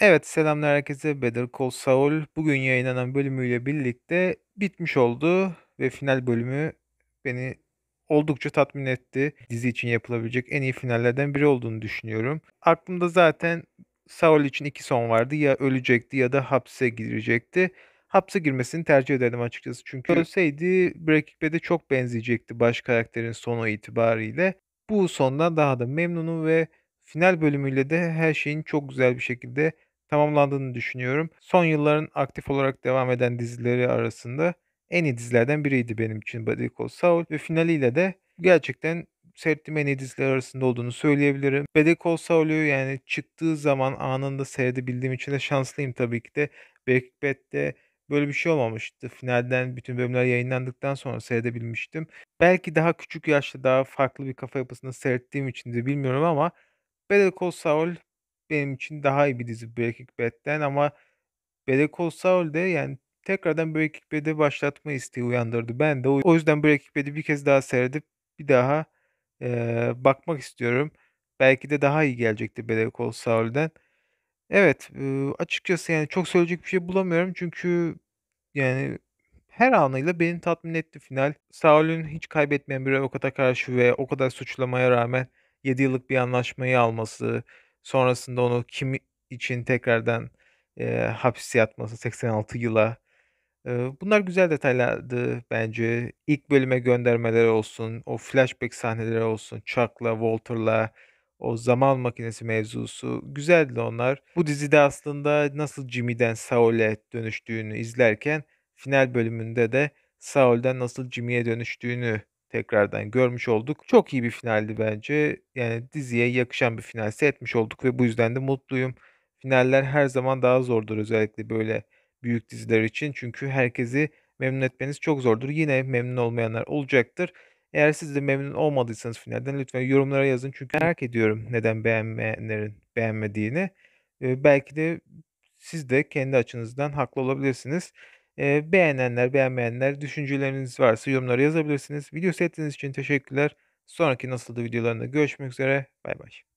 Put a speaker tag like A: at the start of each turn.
A: Evet, selamlar herkese. Better Call Saul bugün yayınlanan bölümüyle birlikte bitmiş oldu ve final bölümü beni oldukça tatmin etti. Dizi için yapılabilecek en iyi finallerden biri olduğunu düşünüyorum. Aklımda zaten Saul için iki son vardı. Ya ölecekti ya da hapse girecekti. Hapse girmesini tercih ederdim açıkçası. Çünkü ölseydi Breaking Bad'e çok benzeyecekti baş karakterin sonu itibariyle. Bu sondan daha da memnunum ve final bölümüyle de her şeyin çok güzel bir şekilde tamamlandığını düşünüyorum. Son yılların aktif olarak devam eden dizileri arasında en iyi dizilerden biriydi benim için Better Call Saul ve finaliyle de gerçekten seyrettiğim en iyi diziler arasında olduğunu söyleyebilirim. Better Call Saul'u yani çıktığı zaman anında seyredebildiğim için de şanslıyım tabii ki de. Breaking Bad'de böyle bir şey olmamıştı. Finalden bütün bölümler yayınlandıktan sonra seyredebilmiştim. Belki daha küçük yaşta daha farklı bir kafa yapısında seyrettiğim için de bilmiyorum ama Better Call Saul benim için daha iyi bir dizi Breaking Bad'den ama Better Call Saul yani tekrardan Breaking Bad'e başlatma isteği uyandırdı. Ben de o yüzden Breaking Bad'i bir kez daha seyredip bir daha e, bakmak istiyorum. Belki de daha iyi gelecekti Better Call Saul'den. Evet e, açıkçası yani çok söyleyecek bir şey bulamıyorum çünkü yani her anıyla beni tatmin etti final. Saul'ün hiç kaybetmeyen bir avukata karşı ve o kadar suçlamaya rağmen 7 yıllık bir anlaşmayı alması, Sonrasında onu kim için tekrardan e, hapis yatması 86 yıla. E, bunlar güzel detaylardı bence. İlk bölüme göndermeleri olsun, o flashback sahneleri olsun, Chuck'la, Walter'la, o zaman makinesi mevzusu güzeldi onlar. Bu dizide aslında nasıl Jimmy'den Saul'e dönüştüğünü izlerken final bölümünde de Saul'den nasıl Jimmy'ye dönüştüğünü tekrardan görmüş olduk. Çok iyi bir finaldi bence. Yani diziye yakışan bir final etmiş olduk ve bu yüzden de mutluyum. Finaller her zaman daha zordur özellikle böyle büyük diziler için. Çünkü herkesi memnun etmeniz çok zordur. Yine memnun olmayanlar olacaktır. Eğer siz de memnun olmadıysanız finalden lütfen yorumlara yazın. Çünkü merak ediyorum neden beğenmeyenlerin beğenmediğini. Ee, belki de siz de kendi açınızdan haklı olabilirsiniz beğenenler, beğenmeyenler, düşünceleriniz varsa yorumlara yazabilirsiniz. Video seyrettiğiniz için teşekkürler. Sonraki nasıldı videolarında görüşmek üzere. Bay bay.